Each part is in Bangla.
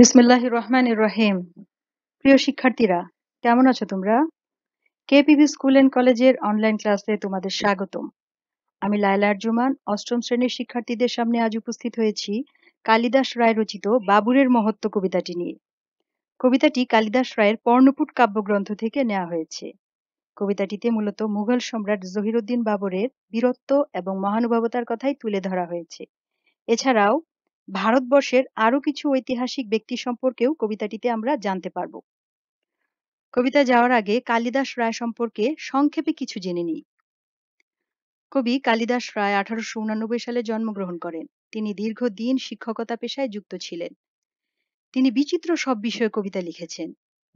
বিসমুল্লাহ রহমান রহিম প্রিয় শিক্ষার্থীরা কেমন আছো তোমরা কেপিভি স্কুল অ্যান্ড কলেজের অনলাইন ক্লাসে তোমাদের স্বাগতম আমি লায়লা আর্জুমান অষ্টম শ্রেণীর শিক্ষার্থীদের সামনে আজ উপস্থিত হয়েছি কালিদাস রায় রচিত বাবুরের মহত্ব কবিতাটি নিয়ে কবিতাটি কালিদাস রায়ের পর্ণপুট কাব্যগ্রন্থ থেকে নেওয়া হয়েছে কবিতাটিতে মূলত মুঘল সম্রাট জহিরুদ্দিন বাবরের বীরত্ব এবং মহানুভবতার কথাই তুলে ধরা হয়েছে এছাড়াও ভারতবর্ষের আরো কিছু ঐতিহাসিক ব্যক্তি সম্পর্কেও কবিতাটিতে আমরা জানতে পারব কবিতা যাওয়ার আগে কালিদাস রায় সম্পর্কে সংক্ষেপে কিছু জেনে নিই কবি কালিদাস রায় আঠারোশো উনানব্বই সালে জন্মগ্রহণ করেন তিনি দীর্ঘদিন শিক্ষকতা পেশায় যুক্ত ছিলেন তিনি বিচিত্র সব বিষয়ে কবিতা লিখেছেন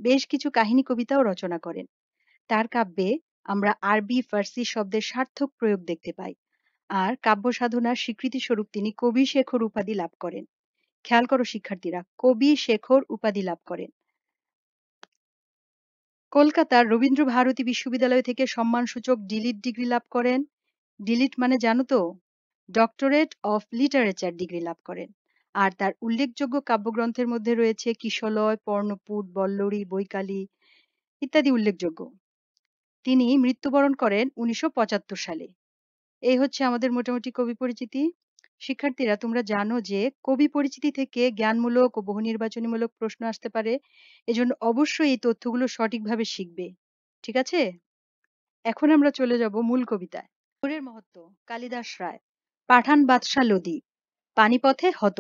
বেশ কিছু কাহিনী কবিতাও রচনা করেন তার কাব্যে আমরা আরবি ফার্সি শব্দের সার্থক প্রয়োগ দেখতে পাই আর কাব্য সাধনার স্বীকৃতি স্বরূপ তিনি কবি শেখর উপাধি লাভ করেন। খেয়াল করো শিক্ষার্থীরা, কবি শেখর উপাধি লাভ করেন। কলকাতার রবীন্দ্র ভারতী বিশ্ববিদ্যালয় থেকে সম্মানসূচক ডিলিট ডিগ্রি লাভ করেন। ডিলিট মানে জানো তো ডক্টরেট অফ লিটারেচার ডিগ্রি লাভ করেন। আর তার উল্লেখযোগ্য কাব্যগ্রন্থের মধ্যে রয়েছে কিশলয়, পর্ণপুট, বল্লরী, বৈকালী ইত্যাদি উল্লেখযোগ্য। তিনি মৃত্যুবরণ করেন উনিশশো সালে। এই হচ্ছে আমাদের মোটামুটি কবি পরিচিতি। শিক্ষার্থীরা তোমরা জানো যে কবি পরিচিতি থেকে জ্ঞানমূলক ও বহুনির্বাচনীমূলক প্রশ্ন আসতে পারে। এজন্য অবশ্যই এই তথ্যগুলো সঠিকভাবে শিখবে। ঠিক আছে? এখন আমরা চলে যাব মূল কবিতায়। সুরের মহত্ব কালিদাস রায় পাঠান বাদশা লদি পানিপথে হত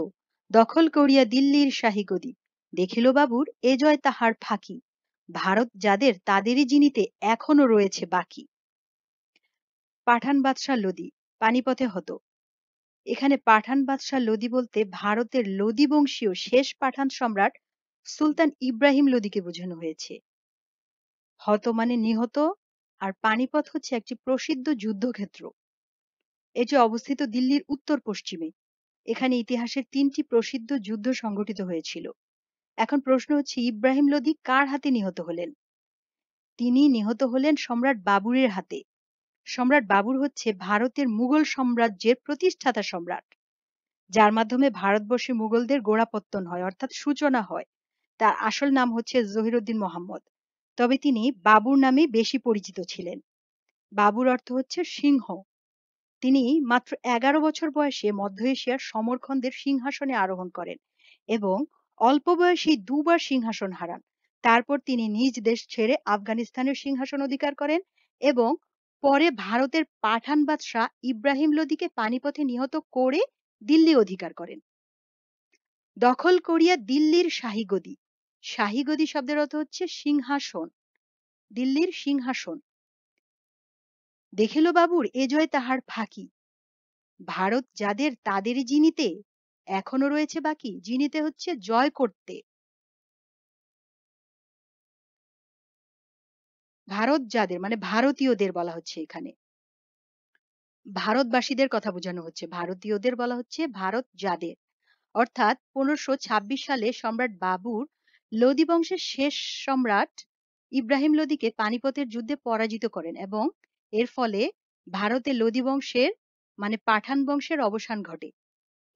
দখল করিয়া দিল্লির শাহী গদি দেখিল বাবুর এ জয় তাহার ফাঁকি ভারত যাদের তাদেরই জিনিতে এখনো রয়েছে বাকি পাঠান বাদশাহ লোদি পানিপথে হত এখানে পাঠান বাদশাহ লোদি বলতে ভারতের লোদি বংশীয় শেষ পাঠান সম্রাট সুলতান ইব্রাহিম লোদিকে বোঝানো হয়েছে হত মানে নিহত আর পানিপথ হচ্ছে একটি প্রসিদ্ধ যুদ্ধক্ষেত্র এটি অবস্থিত দিল্লির উত্তর পশ্চিমে এখানে ইতিহাসের তিনটি প্রসিদ্ধ যুদ্ধ সংঘটিত হয়েছিল এখন প্রশ্ন হচ্ছে ইব্রাহিম লোদি কার হাতে নিহত হলেন তিনি নিহত হলেন সম্রাট বাবুরের হাতে সম্রাট বাবুর হচ্ছে ভারতের মুঘল সাম্রাজ্যের প্রতিষ্ঠাতা সম্রাট যার মাধ্যমে ভারতবর্ষে মুঘলদের গোড়াপত্তন হয় অর্থাৎ সূচনা হয় তার আসল নাম হচ্ছে জহিরুদ্দিন মোহাম্মদ তবে তিনি বাবুর নামে বেশি পরিচিত ছিলেন বাবুর অর্থ হচ্ছে সিংহ তিনি মাত্র এগারো বছর বয়সে মধ্য এশিয়ার সমরখন্দের সিংহাসনে আরোহণ করেন এবং অল্প বয়সে দুবার সিংহাসন হারান তারপর তিনি নিজ দেশ ছেড়ে আফগানিস্তানের সিংহাসন অধিকার করেন এবং পরে ভারতের পাঠান বাদশা ইব্রাহিম লোদিকে পানিপথে নিহত করে দিল্লি অধিকার করেন দখল করিয়া দিল্লির শাহী গদি শাহী গদি শব্দের অর্থ হচ্ছে সিংহাসন দিল্লির সিংহাসন দেখিল বাবুর এ জয় তাহার ফাঁকি ভারত যাদের তাদেরই জিনিতে এখনো রয়েছে বাকি জিনিতে হচ্ছে জয় করতে ভারত যাদের মানে ভারতীয়দের বলা হচ্ছে এখানে ভারতবাসীদের কথা বোঝানো হচ্ছে ভারতীয়দের বলা হচ্ছে ভারত যাদের অর্থাৎ পনেরোশো ছাব্বিশ সালে সম্রাট বাবুর লোদি বংশের শেষ সম্রাট ইব্রাহিম লোদিকে পানিপথের যুদ্ধে পরাজিত করেন এবং এর ফলে ভারতে লোদি বংশের মানে পাঠান বংশের অবসান ঘটে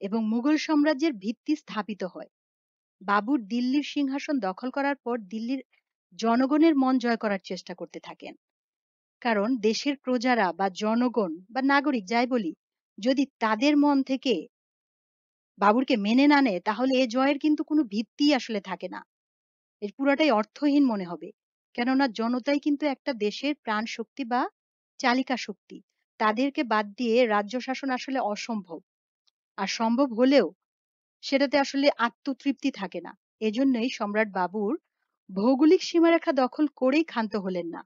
এবং মুঘল সাম্রাজ্যের ভিত্তি স্থাপিত হয় বাবুর দিল্লির সিংহাসন দখল করার পর দিল্লির জনগণের মন জয় করার চেষ্টা করতে থাকেন কারণ দেশের প্রজারা বা জনগণ বা নাগরিক যাই বলি যদি তাদের মন থেকে বাবুরকে মেনে না নেয় তাহলে এ জয়ের কিন্তু কোনো ভিত্তি আসলে থাকে না এর পুরাটাই অর্থহীন মনে হবে কেননা জনতাই কিন্তু একটা দেশের প্রাণ শক্তি বা চালিকা শক্তি তাদেরকে বাদ দিয়ে রাজ্য শাসন আসলে অসম্ভব আর সম্ভব হলেও সেটাতে আসলে আত্মতৃপ্তি থাকে না এজন্যই সম্রাট বাবুর ভৌগোলিক সীমারেখা দখল করেই ক্ষান্ত হলেন না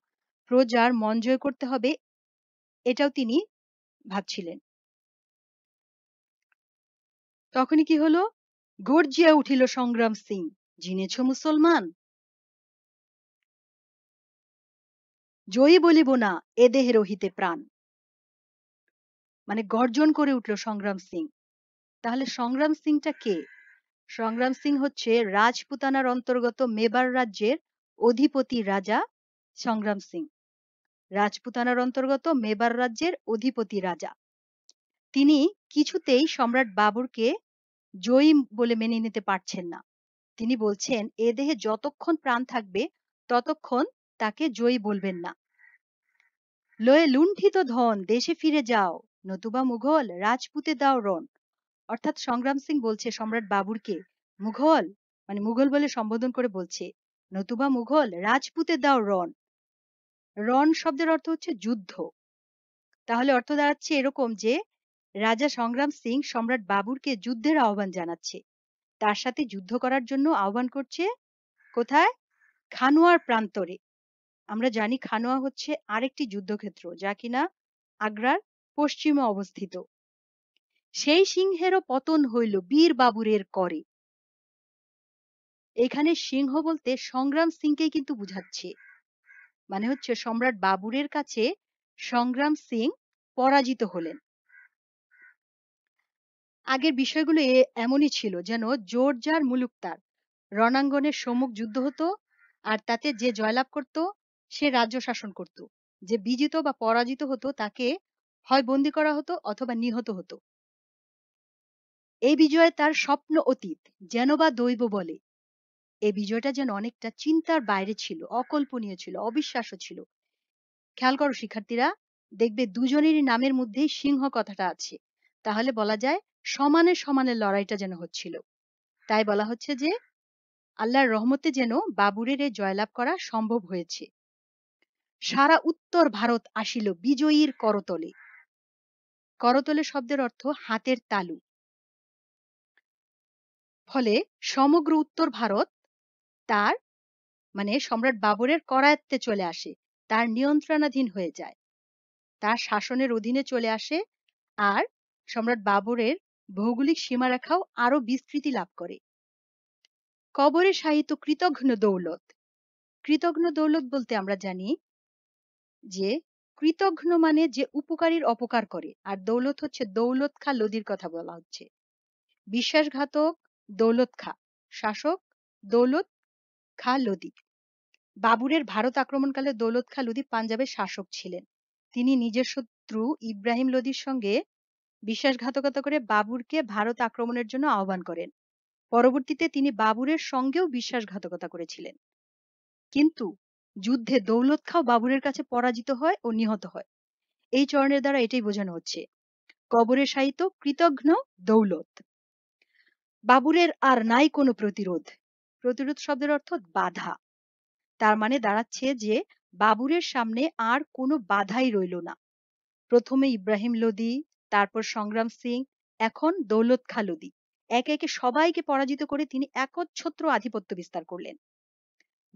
প্রজার মন জয় করতে হবে এটাও তিনি ভাবছিলেন তখনই কি হলো গর্জিয়া উঠিল সংগ্রাম সিং জিনেছ মুসলমান জয়ী বলিব না এ দেহে রহিতে প্রাণ মানে গর্জন করে উঠল সংগ্রাম সিং তাহলে সংগ্রাম সিংটা কে সংগ্রাম সিং হচ্ছে রাজপুতানার অন্তর্গত মেবার রাজ্যের অধিপতি রাজা সংগ্রাম সিং রাজপুতানার অন্তর্গত মেবার রাজ্যের অধিপতি রাজা তিনি কিছুতেই সম্রাট বাবরকে জয়ী বলে মেনে নিতে পারছেন না তিনি বলছেন এ দেহে যতক্ষণ প্রাণ থাকবে ততক্ষণ তাকে জয়ী বলবেন না লয়ে লুণ্ঠিত ধন দেশে ফিরে যাও নতুবা মুঘল রাজপুতে দাও রণ অর্থাৎ সংগ্রাম সিং বলছে সম্রাট বাবুরকে মুঘল মানে মুঘল বলে সম্বোধন করে বলছে নতুবা মুঘল রাজপুতে দাও রণ রণ শব্দের অর্থ হচ্ছে যুদ্ধ তাহলে অর্থ দাঁড়াচ্ছে এরকম যে রাজা সংগ্রাম সিং সম্রাট বাবুরকে যুদ্ধের আহ্বান জানাচ্ছে তার সাথে যুদ্ধ করার জন্য আহ্বান করছে কোথায় খানোয়ার প্রান্তরে আমরা জানি খানোয়া হচ্ছে আরেকটি যুদ্ধক্ষেত্র যা কিনা আগ্রার পশ্চিমে অবস্থিত সেই সিংহেরও পতন হইল বীর বাবুরের করে এখানে সিংহ বলতে সংগ্রাম সিংকে কিন্তু বুঝাচ্ছে মানে হচ্ছে সম্রাট বাবুরের কাছে সংগ্রাম সিং পরাজিত হলেন আগের বিষয়গুলো এমনই ছিল যেন জোর যার মুলুক তার রণাঙ্গনের সম্মুখ যুদ্ধ হতো আর তাতে যে জয়লাভ করত সে রাজ্য শাসন করত যে বিজিত বা পরাজিত হতো তাকে হয় বন্দি করা হতো অথবা নিহত হতো এই বিজয় তার স্বপ্ন অতীত যেন বা দৈব বলে এই বিজয়টা যেন অনেকটা চিন্তার বাইরে ছিল অকল্পনীয় ছিল অবিশ্বাস্য ছিল খেয়াল করো শিক্ষার্থীরা দেখবে দুজনেরই নামের মধ্যেই সিংহ কথাটা আছে তাহলে বলা যায় সমানে সমানে লড়াইটা যেন হচ্ছিল তাই বলা হচ্ছে যে আল্লাহর রহমতে যেন বাবুরের এ জয়লাভ করা সম্ভব হয়েছে সারা উত্তর ভারত আসিল বিজয়ীর করতলে করতলে শব্দের অর্থ হাতের তালু ফলে সমগ্র উত্তর ভারত তার মানে সম্রাট বাবরের করায়ত্তে চলে আসে তার নিয়ন্ত্রণাধীন হয়ে যায় তার শাসনের অধীনে চলে আসে আর সম্রাট বাবরের ভৌগোলিক সীমারেখাও আরো বিস্তৃতি লাভ করে কবরে সাহিত্য কৃতঘ্ন দৌলত কৃতঘ্ন দৌলত বলতে আমরা জানি যে কৃতঘ্ন মানে যে উপকারীর অপকার করে আর দৌলত হচ্ছে দৌলত খা লোদির কথা বলা হচ্ছে বিশ্বাসঘাতক দৌলত খাঁ শাসক দৌলত খাঁ লোদি বাবুরের ভারত আক্রমণকালে দৌলত খাঁ লোদি পাঞ্জাবের শাসক ছিলেন তিনি নিজের শত্রু ইব্রাহিম লোদির সঙ্গে বিশ্বাসঘাতকতা করে বাবুরকে ভারত আক্রমণের জন্য আহ্বান করেন পরবর্তীতে তিনি বাবুরের সঙ্গেও বিশ্বাসঘাতকতা করেছিলেন কিন্তু যুদ্ধে দৌলত খাও বাবুরের কাছে পরাজিত হয় ও নিহত হয় এই চরণের দ্বারা এটাই বোঝানো হচ্ছে কবরে সাহিত্য কৃতঘ্ন দৌলত বাবুরের আর নাই কোনো প্রতিরোধ প্রতিরোধ শব্দের অর্থ বাধা তার মানে দাঁড়াচ্ছে যে বাবুরের সামনে আর কোনো বাধাই রইল না প্রথমে ইব্রাহিম লোদি তারপর সংগ্রাম সিং এখন দৌলত খা লোদি একে একে সবাইকে পরাজিত করে তিনি একচ্ছত্র আধিপত্য বিস্তার করলেন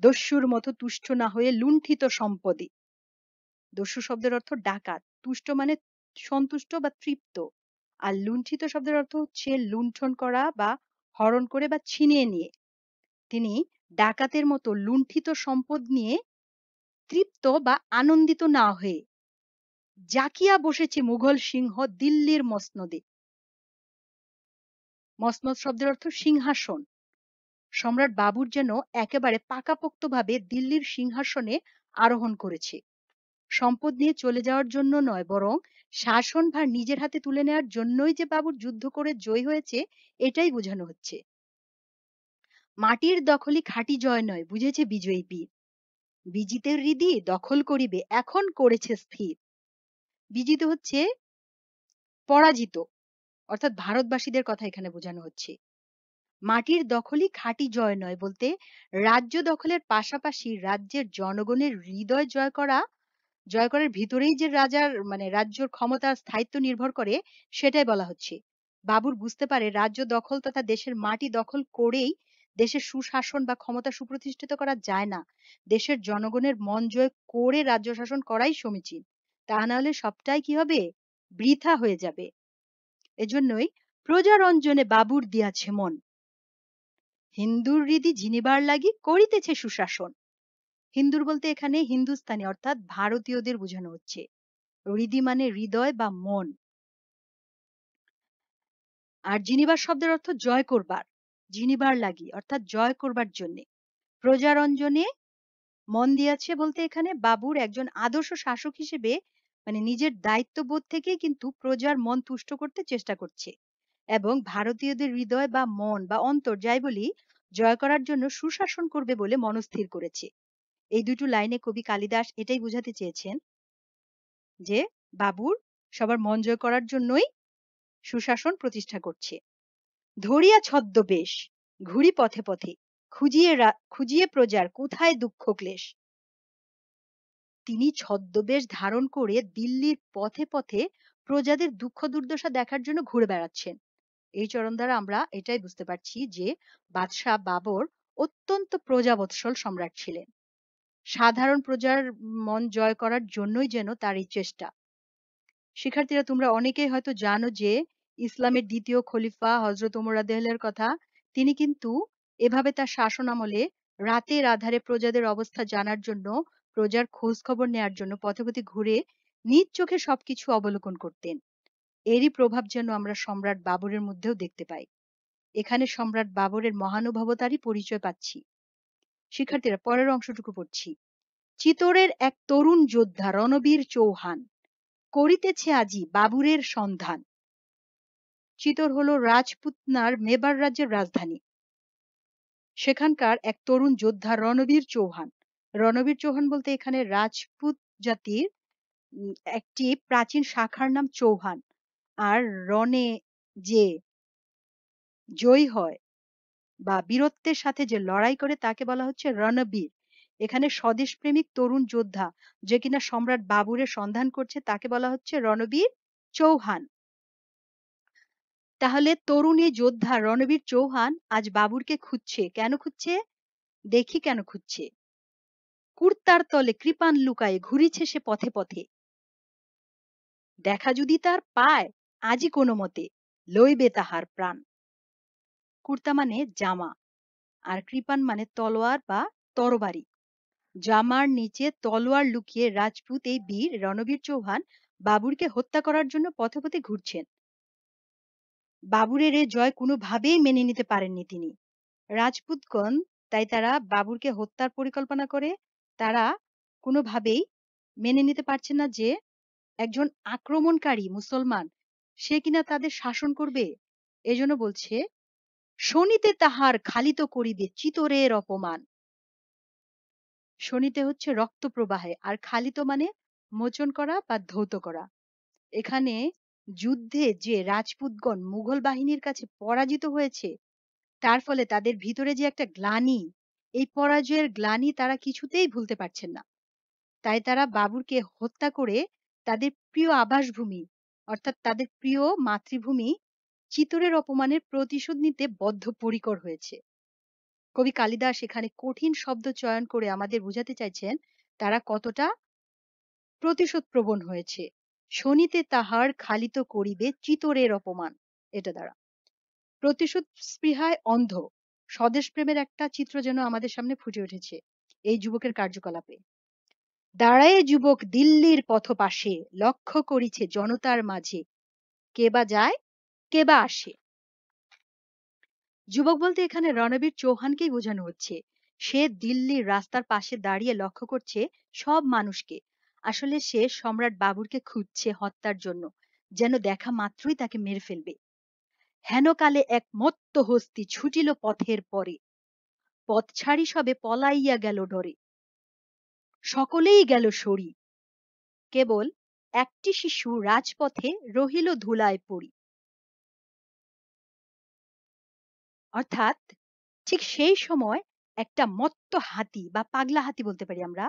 দস্যুর মতো তুষ্ট না হয়ে লুণ্ঠিত সম্পদে দস্যু শব্দের অর্থ ডাকাত তুষ্ট মানে সন্তুষ্ট বা তৃপ্ত আর লুণ্ঠিত শব্দের অর্থ হচ্ছে লুণ্ঠন করা বা হরণ করে বা ছিনিয়ে নিয়ে তিনি ডাকাতের মতো লুণ্ঠিত সম্পদ নিয়ে তৃপ্ত বা আনন্দিত না হয়ে জাকিয়া বসেছে মুঘল সিংহ দিল্লির মসনদে মসনদ শব্দের অর্থ সিংহাসন সম্রাট বাবুর যেন একেবারে পাকাপোক্তভাবে দিল্লির সিংহাসনে আরোহণ করেছে সম্পদ নিয়ে চলে যাওয়ার জন্য নয় বরং শাসনভার নিজের হাতে তুলে নেওয়ার জন্যই যে বাবর যুদ্ধ করে জয়ী হয়েছে এটাই বোঝানো হচ্ছে মাটির দখলই খাঁটি জয় নয় বুঝেছে বিজয়ী বীর বিজিতের রিদি দখল করিবে এখন করেছে স্থির বিজিত হচ্ছে পরাজিত অর্থাৎ ভারতবাসীদের কথা এখানে বোঝানো হচ্ছে মাটির দখলই খাঁটি জয় নয় বলতে রাজ্য দখলের পাশাপাশি রাজ্যের জনগণের হৃদয় জয় করা জয়গড়ের ভিতরেই যে রাজার মানে রাজ্যর ক্ষমতার স্থায়িত্ব নির্ভর করে সেটাই বলা হচ্ছে বাবুর বুঝতে পারে রাজ্য দখল তথা দেশের মাটি দখল করেই দেশের সুশাসন বা ক্ষমতা সুপ্রতিষ্ঠিত করা যায় না দেশের জনগণের মন জয় করে রাজ্য শাসন করাই সমীচীন তা না হলে সবটাই কি হবে বৃথা হয়ে যাবে এজন্যই প্রজারঞ্জনে বাবুর দিয়াছে মন হিন্দুর হৃদি জিনিবার লাগি করিতেছে সুশাসন হিন্দুর বলতে এখানে হিন্দুস্তানি অর্থাৎ ভারতীয়দের বোঝানো হচ্ছে হৃদি মানে হৃদয় বা মন আর জিনিবার শব্দের অর্থ জয় করবার জিনিবার লাগি অর্থাৎ জয় করবার জন্যে প্রজারঞ্জনে মন দিয়াছে বলতে এখানে বাবুর একজন আদর্শ শাসক হিসেবে মানে নিজের দায়িত্ববোধ থেকে কিন্তু প্রজার মন তুষ্ট করতে চেষ্টা করছে এবং ভারতীয়দের হৃদয় বা মন বা অন্তর যাই বলি জয় করার জন্য সুশাসন করবে বলে মনস্থির করেছে এই দুটো লাইনে কবি কালিদাস এটাই বুঝাতে চেয়েছেন যে বাবুর সবার মন জয় করার জন্যই সুশাসন প্রতিষ্ঠা করছে ধরিয়া ছদ্মবেশ ঘুরি পথে পথে খুঁজিয়ে খুঁজিয়ে প্রজার কোথায় দুঃখ ক্লেশ তিনি ছদ্মবেশ ধারণ করে দিল্লির পথে পথে প্রজাদের দুঃখ দুর্দশা দেখার জন্য ঘুরে বেড়াচ্ছেন এই চরণ দ্বারা আমরা এটাই বুঝতে পারছি যে বাদশাহ বাবর অত্যন্ত প্রজাবৎসল সম্রাট ছিলেন সাধারণ প্রজার মন জয় করার জন্যই যেন তার এই চেষ্টা শিক্ষার্থীরা তোমরা অনেকেই হয়তো জানো যে ইসলামের দ্বিতীয় খলিফা হজরত ওমর কথা তিনি কিন্তু এভাবে তার শাসন আমলে রাতের আধারে প্রজাদের অবস্থা জানার জন্য প্রজার খোঁজ খবর নেয়ার জন্য পথে ঘুরে নিজ চোখে সবকিছু অবলোকন করতেন এরই প্রভাব যেন আমরা সম্রাট বাবরের মধ্যেও দেখতে পাই এখানে সম্রাট বাবরের মহানুভবতারই পরিচয় পাচ্ছি শিক্ষার্থীরা পরের অংশটুকু পড়ছি চিতোরের এক তরুণ যোদ্ধা রণবীর চৌহান করিতেছে আজি বাবুরের সন্ধান চিতোর হলো রাজপুতনার মেবার রাজ্যের রাজধানী সেখানকার এক তরুণ যোদ্ধা রণবীর চৌহান রণবীর চৌহান বলতে এখানে রাজপুত জাতির একটি প্রাচীন শাখার নাম চৌহান আর রণে যে জয়ী হয় বা বীরত্বের সাথে যে লড়াই করে তাকে বলা হচ্ছে রণবীর এখানে স্বদেশ প্রেমিক তরুণ যোদ্ধা যে কিনা সম্রাট বাবুরের সন্ধান করছে তাকে বলা হচ্ছে রণবীর চৌহান তাহলে তরুণী যোদ্ধা রণবীর চৌহান আজ বাবুরকে খুঁজছে কেন খুঁজছে দেখি কেন খুঁজছে কুর্তার তলে কৃপান লুকায় ঘুরিছে সে পথে পথে দেখা যদি তার পায় আজি কোনো মতে লইবে তাহার প্রাণ কুর্তা মানে জামা আর কৃপান মানে তলোয়ার বা তরবারি জামার নিচে তলোয়ার লুকিয়ে রাজপুত এই বীর রণবীর চৌহান বাবুরকে হত্যা করার জন্য পথে পথে ঘুরছেন বাবুরের এ জয় কোনোভাবেই মেনে নিতে পারেননি তিনি রাজপুতগণ তাই তারা বাবুরকে হত্যার পরিকল্পনা করে তারা কোনোভাবেই মেনে নিতে পারছে না যে একজন আক্রমণকারী মুসলমান সে কিনা তাদের শাসন করবে এজন্য বলছে শনিতে তাহার খালিত করিবে চিতরের অপমান শনিতে হচ্ছে রক্ত প্রবাহে আর খালিত মানে মোচন করা বা ধৌত করা এখানে যুদ্ধে যে রাজপুতগণ মুঘল বাহিনীর কাছে পরাজিত হয়েছে তার ফলে তাদের ভিতরে যে একটা গ্লানি এই পরাজয়ের গ্লানি তারা কিছুতেই ভুলতে পারছেন না তাই তারা বাবুরকে হত্যা করে তাদের প্রিয় আবাসভূমি অর্থাৎ তাদের প্রিয় মাতৃভূমি চিতরের অপমানের প্রতিশোধ নিতে বদ্ধপরিকর হয়েছে কবি কালিদাস এখানে কঠিন শব্দ চয়ন করে আমাদের বুঝাতে চাইছেন তারা কতটা প্রতিশোধ প্রবণ হয়েছে শনিতে তাহার খালিত করিবে চিতরের অপমান এটা দ্বারা প্রতিশোধ স্পৃহায় অন্ধ স্বদেশ প্রেমের একটা চিত্র যেন আমাদের সামনে ফুটে উঠেছে এই যুবকের কার্যকলাপে দাঁড়ায় যুবক দিল্লির পথ পাশে লক্ষ্য করিছে জনতার মাঝে কে বা যায় কে বা আসে যুবক বলতে এখানে রণবীর চৌহানকেই বোঝানো হচ্ছে সে দিল্লির রাস্তার পাশে দাঁড়িয়ে লক্ষ্য করছে সব মানুষকে আসলে সে সম্রাট বাবুরকে খুঁজছে হত্যার জন্য যেন দেখা মাত্রই তাকে মেরে ফেলবে হেনকালে এক মত্ত হস্তি ছুটিল পথের পরে পথ ছাড়ি সবে পলাইয়া গেল ডরে সকলেই গেল সরি কেবল একটি শিশু রাজপথে রহিল ধুলায় পড়ি অর্থাৎ ঠিক সেই সময় একটা মত্ত হাতি বা পাগলা হাতি বলতে পারি আমরা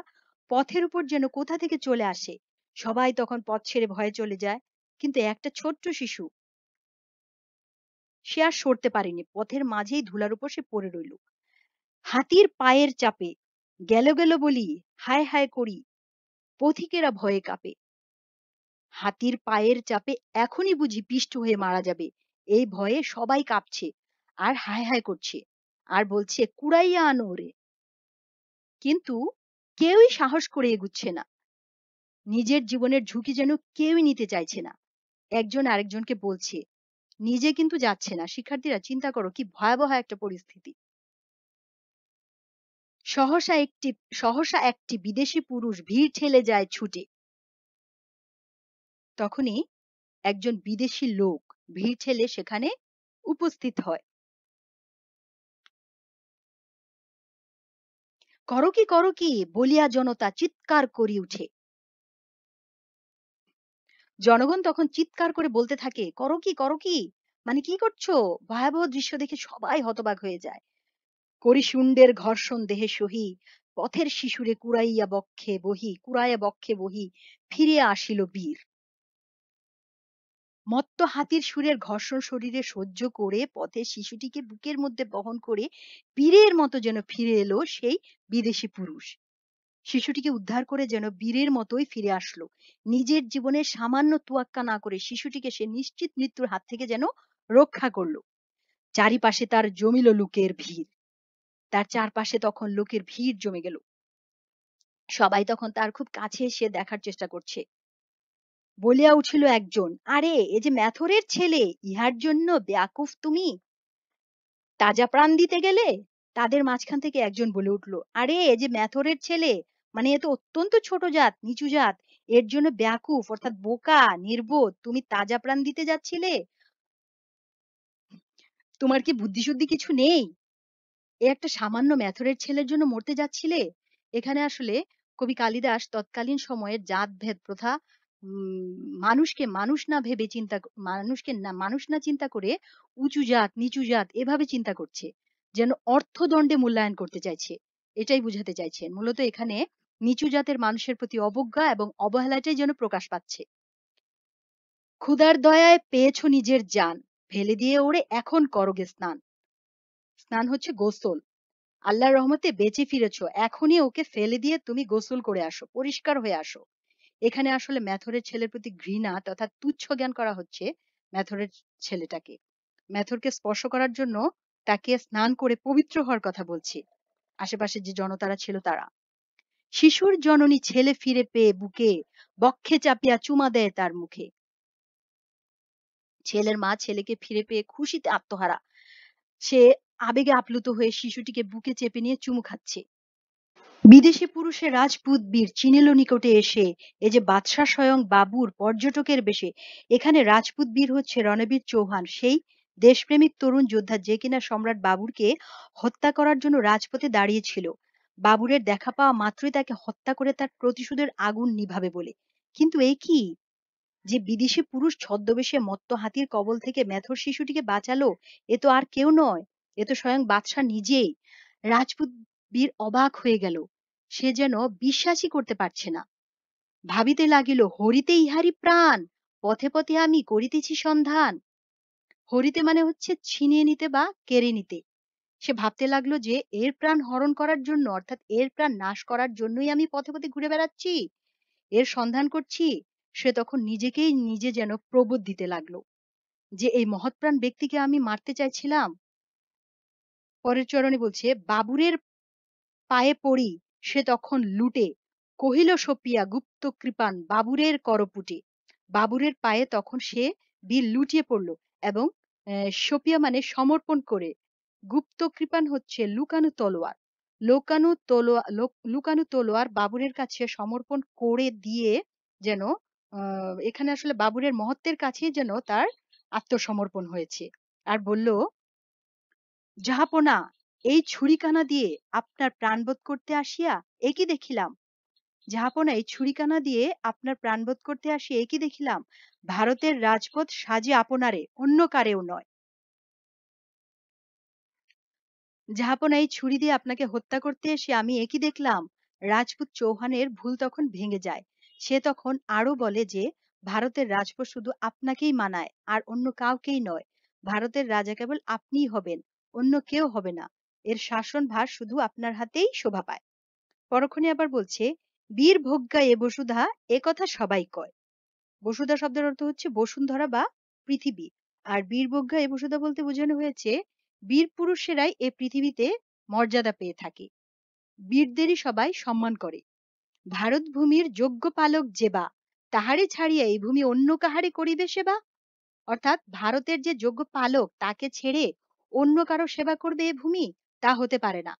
পথের উপর যেন কোথা থেকে চলে আসে সবাই তখন পথ ছেড়ে ভয়ে চলে যায় কিন্তু একটা ছোট্ট শিশু সে আর সরতে পারেনি পথের মাঝেই ধুলার উপর সে পড়ে রইল হাতির পায়ের চাপে গেল গেল বলি হায় হায় করি পথিকেরা ভয়ে কাঁপে হাতির পায়ের চাপে এখনই বুঝি পিষ্ট হয়ে মারা যাবে এই ভয়ে সবাই কাঁপছে আর হায় হায় করছে আর বলছে কুড়াইয়া আনো ওরে কিন্তু কেউই সাহস করে এগুচ্ছে না নিজের জীবনের ঝুঁকি যেন কেউই নিতে চাইছে না একজন আরেকজনকে বলছে নিজে কিন্তু যাচ্ছে না শিক্ষার্থীরা চিন্তা করো কি ভয়াবহ একটা পরিস্থিতি সহসা একটি সহসা একটি বিদেশি পুরুষ ভিড় ঠেলে যায় ছুটে তখনই একজন বিদেশি লোক ভিড় ঠেলে সেখানে উপস্থিত হয় করো কি করো কি বলিয়া জনতা চিৎকার করি উঠে জনগণ তখন চিৎকার করে বলতে থাকে করো কি করো কি মানে কি করছো ভয়াবহ দৃশ্য দেখে সবাই হতবাক হয়ে যায় করিশুণ্ডের ঘর্ষণ দেহে সহি পথের শিশুরে কুড়াইয়া বক্ষে বহি কুড়াইয়া বক্ষে বহি ফিরে আসিল বীর মত্ত হাতির সুরের ঘর্ষণ শরীরে সহ্য করে পথে শিশুটিকে বুকের মধ্যে বহন করে বীরের মতো যেন ফিরে এলো সেই বিদেশি পুরুষ শিশুটিকে উদ্ধার করে যেন বীরের মতোই ফিরে আসলো নিজের জীবনের সামান্য তুয়াক্কা না করে শিশুটিকে সে নিশ্চিত মৃত্যুর হাত থেকে যেন রক্ষা করলো চারিপাশে তার জমিল লোকের ভিড় তার চারপাশে তখন লোকের ভিড় জমে গেল সবাই তখন তার খুব কাছে এসে দেখার চেষ্টা করছে বলিয়া উঠিল একজন আরে এ যে ম্যাথরের ছেলে ইহার জন্য বেয়াকুফ তুমি তাজা প্রাণ দিতে গেলে তাদের মাঝখান থেকে একজন বলে উঠল আরে এ যে ম্যাথরের ছেলে মানে এ তো অত্যন্ত ছোট জাত নিচু জাত এর জন্য ব্যাকুফ অর্থাৎ বোকা নির্বোধ তুমি তাজা প্রাণ দিতে যাচ্ছিলে তোমার কি বুদ্ধি শুদ্ধি কিছু নেই এ একটা সামান্য ম্যাথরের ছেলের জন্য মরতে যাচ্ছিলে এখানে আসলে কবি কালিদাস তৎকালীন সময়ের জাত ভেদ প্রথা মানুষকে মানুষ না ভেবে চিন্তা মানুষকে না মানুষ না চিন্তা করে উঁচু জাত নিচু জাত এভাবে চিন্তা করছে যেন অর্থদণ্ডে মূল্যায়ন করতে চাইছে এটাই বুঝাতে চাইছেন মূলত এখানে নিচু জাতের মানুষের প্রতি অবজ্ঞা এবং অবহেলাটাই যেন প্রকাশ পাচ্ছে ক্ষুধার দয়ায় পেয়েছ নিজের যান ফেলে দিয়ে ওরে এখন করগে স্নান স্নান হচ্ছে গোসল আল্লাহর রহমতে বেঁচে ফিরেছ এখনই ওকে ফেলে দিয়ে তুমি গোসল করে আসো পরিষ্কার হয়ে আসো এখানে আসলে ম্যাথরের ছেলের প্রতি ঘৃণা তথা তুচ্ছ জ্ঞান করা হচ্ছে ম্যাথরের ছেলেটাকে ম্যাথরকে স্পর্শ করার জন্য তাকে স্নান করে পবিত্র হওয়ার কথা বলছে আশেপাশে যে জনতারা ছিল তারা শিশুর জননী ছেলে ফিরে পেয়ে বুকে বক্ষে চাপিয়া চুমা দেয় তার মুখে ছেলের মা ছেলেকে ফিরে পেয়ে খুশিতে আত্মহারা সে আবেগে আপ্লুত হয়ে শিশুটিকে বুকে চেপে নিয়ে চুমু খাচ্ছে বিদেশি পুরুষে রাজপুত বীর চিনেলো নিকটে এসে এ যে বাদশাহ স্বয়ং বাবুর পর্যটকের বেশে এখানে রাজপুত বীর হচ্ছে রণবীর চৌহান সেই দেশপ্রেমিক তরুণ যোদ্ধা যে কিনা সম্রাট বাবুরকে হত্যা করার জন্য রাজপথে দাঁড়িয়েছিল বাবুরের দেখা পাওয়া মাত্রই তাকে হত্যা করে তার প্রতিশোধের আগুন নিভাবে বলে কিন্তু এই কি যে বিদেশি পুরুষ ছদ্মবেশে মত্ত হাতির কবল থেকে মেথর শিশুটিকে বাঁচালো এ তো আর কেউ নয় এ তো স্বয়ং বাদশাহ নিজেই রাজপুত বীর অবাক হয়ে গেল সে যেন বিশ্বাসই করতে পারছে না ভাবিতে লাগিল হরিতে ইহারি প্রাণ পথে পথে আমি করিতেছি সন্ধান হরিতে মানে হচ্ছে ছিনিয়ে নিতে বা কেড়ে নিতে সে ভাবতে লাগলো যে এর প্রাণ হরণ করার জন্য অর্থাৎ এর প্রাণ নাশ করার জন্যই আমি পথে পথে ঘুরে বেড়াচ্ছি এর সন্ধান করছি সে তখন নিজেকেই নিজে যেন প্রবোধ দিতে লাগলো যে এই মহৎপ্রাণ ব্যক্তিকে আমি মারতে চাইছিলাম পরের চরণে বলছে বাবুরের পায়ে পড়ি সে তখন লুটে কহিল সপিয়া গুপ্ত কৃপান বাবুরের করপুটে বাবুরের পায়ে তখন সে বীর লুটিয়ে পড়ল এবং সপিয়া মানে সমর্পণ করে গুপ্ত কৃপান হচ্ছে লুকানো তলোয়ার লোকানো তলোয়া লুকানো তলোয়ার বাবুরের কাছে সমর্পণ করে দিয়ে যেন এখানে আসলে বাবুরের মহত্বের কাছে যেন তার আত্মসমর্পণ হয়েছে আর বলল জাহাপনা এই ছুরিকানা দিয়ে আপনার প্রাণবোধ করতে আসিয়া একই দেখিলাম যাহাপনা এই ছুরিকানা দিয়ে আপনার প্রাণবোধ করতে আসি একই দেখিলাম ভারতের রাজপথ সাজে আপনারে অন্য কারেও নয় যাহাপনা এই ছুরি দিয়ে আপনাকে হত্যা করতে এসে আমি একই দেখলাম রাজপুত চৌহানের ভুল তখন ভেঙে যায় সে তখন আরো বলে যে ভারতের রাজপথ শুধু আপনাকেই মানায় আর অন্য কাউকেই নয় ভারতের রাজা কেবল আপনিই হবেন অন্য কেউ হবে না এর শাসন ভার শুধু আপনার হাতেই শোভা পায় পরক্ষণে আবার বলছে বীর ভোগ্যা এ বসুধা এ কথা সবাই কয় বসুধা শব্দের অর্থ হচ্ছে বসুন্ধরা বা পৃথিবী আর বীর ভোগ্যা এ বসুধা বলতে বোঝানো হয়েছে বীর পুরুষেরাই এ পৃথিবীতে মর্যাদা পেয়ে থাকে বীরদেরই সবাই সম্মান করে ভারত ভূমির যোগ্য পালক যেবা তাহারে ছাড়িয়া এই ভূমি অন্য কাহারে করিবে সেবা অর্থাৎ ভারতের যে যোগ্য পালক তাকে ছেড়ে অন্য কারো সেবা করবে এ ভূমি তা হতে পারে না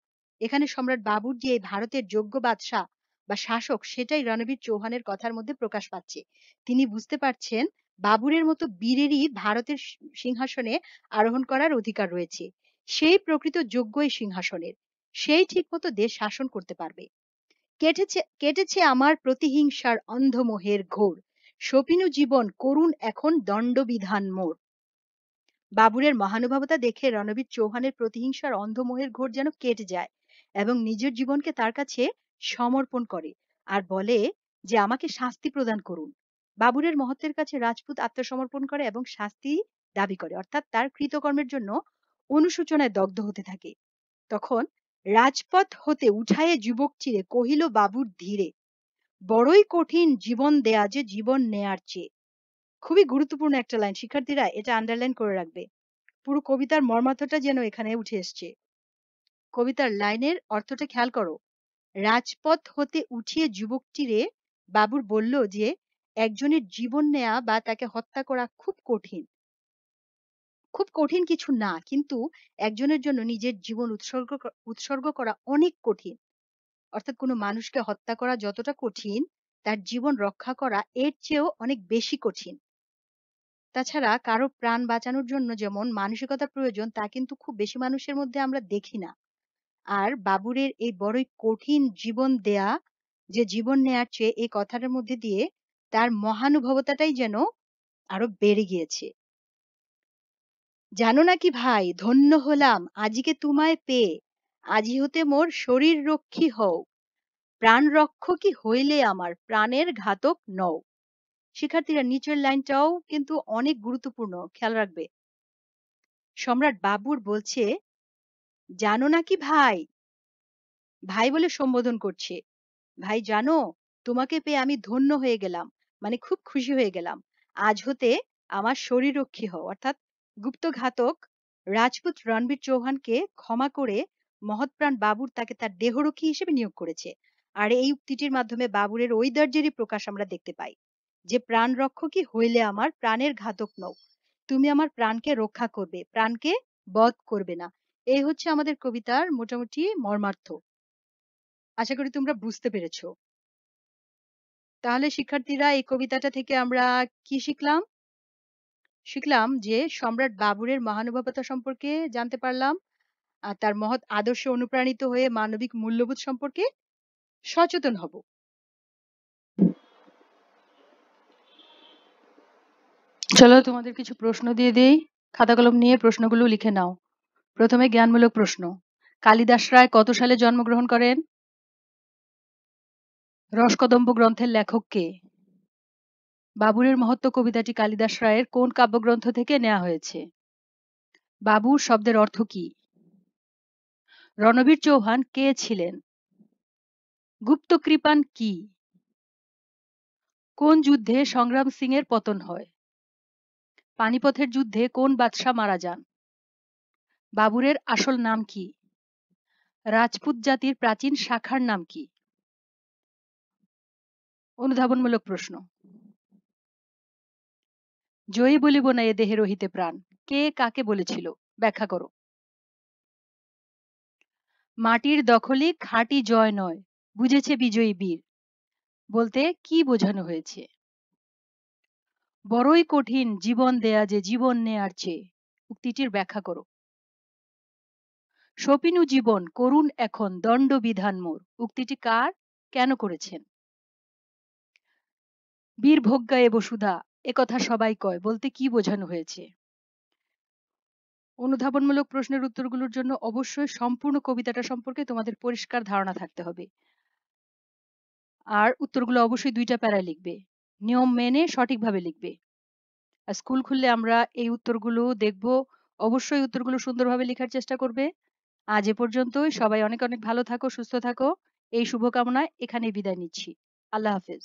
এখানে সম্রাট বাবুর যে ভারতের যোগ্য বাদশাহ বা শাসক সেটাই রণবীর চৌহানের কথার মধ্যে প্রকাশ পাচ্ছে তিনি বুঝতে পারছেন বাবুরের মতো বীরেরই ভারতের সিংহাসনে আরোহণ করার অধিকার রয়েছে সেই প্রকৃত যোগ্যই সিংহাসনের সেই ঠিক মতো দেশ শাসন করতে পারবে কেটেছে কেটেছে আমার প্রতিহিংসার অন্ধমোহের ঘোর সপিনু জীবন করুণ এখন দণ্ডবিধান মোর বাবুরের মহানুভবতা দেখে রণবীর চৌহানের প্রতিহিংসার অন্ধমোহের ঘোর যেন কেটে যায় এবং নিজের জীবনকে তার কাছে সমর্পণ করে আর বলে যে আমাকে শাস্তি প্রদান করুন বাবুরের মহত্বের কাছে রাজপুত আত্মসমর্পণ করে এবং শাস্তি দাবি করে অর্থাৎ তার কৃতকর্মের জন্য অনুশোচনায় দগ্ধ হতে থাকে তখন রাজপথ হতে উঠায়ে যুবক চিরে কহিল বাবুর ধীরে বড়ই কঠিন জীবন দেয়া যে জীবন নেয়ার চেয়ে খুবই গুরুত্বপূর্ণ একটা লাইন শিক্ষার্থীরা এটা আন্ডারলাইন করে রাখবে পুরো কবিতার মর্মার্থটা যেন এখানে উঠে এসছে কবিতার লাইনের অর্থটা খেয়াল করো রাজপথ হতে উঠিয়ে রে বাবুর বলল যে একজনের জীবন নেয়া বা তাকে হত্যা করা খুব কঠিন খুব কঠিন কিছু না কিন্তু একজনের জন্য নিজের জীবন উৎসর্গ উৎসর্গ করা অনেক কঠিন অর্থাৎ কোনো মানুষকে হত্যা করা যতটা কঠিন তার জীবন রক্ষা করা এর চেয়েও অনেক বেশি কঠিন তাছাড়া কারো প্রাণ বাঁচানোর জন্য যেমন মানসিকতা প্রয়োজন তা কিন্তু খুব বেশি মানুষের মধ্যে আমরা দেখি না। আর বাবুরের এই বড়ই কঠিন জীবন দেয়া যে জীবন নেয়ার চেয়ে এই কথাটার মধ্যে দিয়ে তার মহানুভবতাটাই যেন আরো বেড়ে গিয়েছে। জানো নাকি ভাই ধন্য হলাম আজিকে তোমায় পেয়ে, আজি হতে মোর শরীর রক্ষী হও, প্রাণ রক্ষকই হইলে আমার প্রাণের ঘাতক নও। শিক্ষার্থীরা নিচের লাইনটাও কিন্তু অনেক গুরুত্বপূর্ণ খেয়াল রাখবে সম্রাট বাবুর বলছে জানো নাকি ভাই ভাই বলে সম্বোধন করছে ভাই জানো তোমাকে পেয়ে আমি ধন্য হয়ে গেলাম মানে খুব খুশি হয়ে গেলাম আজ হতে আমার শরীর রক্ষী হও অর্থাৎ গুপ্ত ঘাতক রাজপুত রণবীর চৌহানকে ক্ষমা করে মহৎপ্রাণ বাবুর তাকে তার দেহরক্ষী হিসেবে নিয়োগ করেছে আর এই উক্তিটির মাধ্যমে বাবুরের ঐদার্যেরই প্রকাশ আমরা দেখতে পাই যে প্রাণ রক্ষকই হইলে আমার প্রাণের ঘাতক নও তুমি আমার প্রাণকে রক্ষা করবে প্রাণকে বধ করবে না এই হচ্ছে আমাদের কবিতার মোটামুটি মর্মার্থ আশা করি তোমরা বুঝতে পেরেছো তাহলে শিক্ষার্থীরা এই কবিতাটা থেকে আমরা কি শিখলাম শিখলাম যে সম্রাট বাবুরের মহানুভবতা সম্পর্কে জানতে পারলাম আর তার মহৎ আদর্শে অনুপ্রাণিত হয়ে মানবিক মূল্যবোধ সম্পর্কে সচেতন হব চলো তোমাদের কিছু প্রশ্ন দিয়ে দিই খাতা কলম নিয়ে প্রশ্নগুলো লিখে নাও প্রথমে জ্ঞানমূলক প্রশ্ন কালিদাস রায় কত সালে জন্মগ্রহণ করেন রসকদম্ব গ্রন্থের লেখক কে বাবুরের মহত্ব কবিতাটি কালিদাস রায়ের কোন কাব্যগ্রন্থ থেকে নেওয়া হয়েছে বাবু শব্দের অর্থ কি রণবীর চৌহান কে ছিলেন গুপ্ত কৃপান কি কোন যুদ্ধে সংগ্রাম সিং এর পতন হয় পানিপথের যুদ্ধে কোন বাদশাহ মারা যান বাবুরের আসল নাম কি রাজপুত জাতির প্রাচীন শাখার নাম কি অনুধাবনমূলক প্রশ্ন জয়ী বলিব না এ দেহে রহিতে প্রাণ কে কাকে বলেছিল ব্যাখ্যা করো মাটির দখলে খাঁটি জয় নয় বুঝেছে বিজয়ী বীর বলতে কি বোঝানো হয়েছে বড়ই কঠিন জীবন দেয়া যে জীবন নেয়ার চেয়ে উক্তিটির ব্যাখ্যা করো সপিনু জীবন করুন এখন দণ্ডবিধান মোর উক্তিটি কার কেন করেছেন বীর বসুধা এ বসুধা একথা সবাই কয় বলতে কি বোঝানো হয়েছে অনুধাবনমূলক প্রশ্নের উত্তরগুলোর জন্য অবশ্যই সম্পূর্ণ কবিতাটা সম্পর্কে তোমাদের পরিষ্কার ধারণা থাকতে হবে আর উত্তরগুলো অবশ্যই দুইটা প্যারায় লিখবে নিয়ম মেনে সঠিকভাবে লিখবে আর স্কুল খুললে আমরা এই উত্তরগুলো দেখব অবশ্যই উত্তরগুলো সুন্দরভাবে লেখার চেষ্টা করবে আজ এ পর্যন্তই সবাই অনেক অনেক ভালো থাকো সুস্থ থাকো এই শুভকামনায় এখানেই বিদায় নিচ্ছি আল্লাহ হাফেজ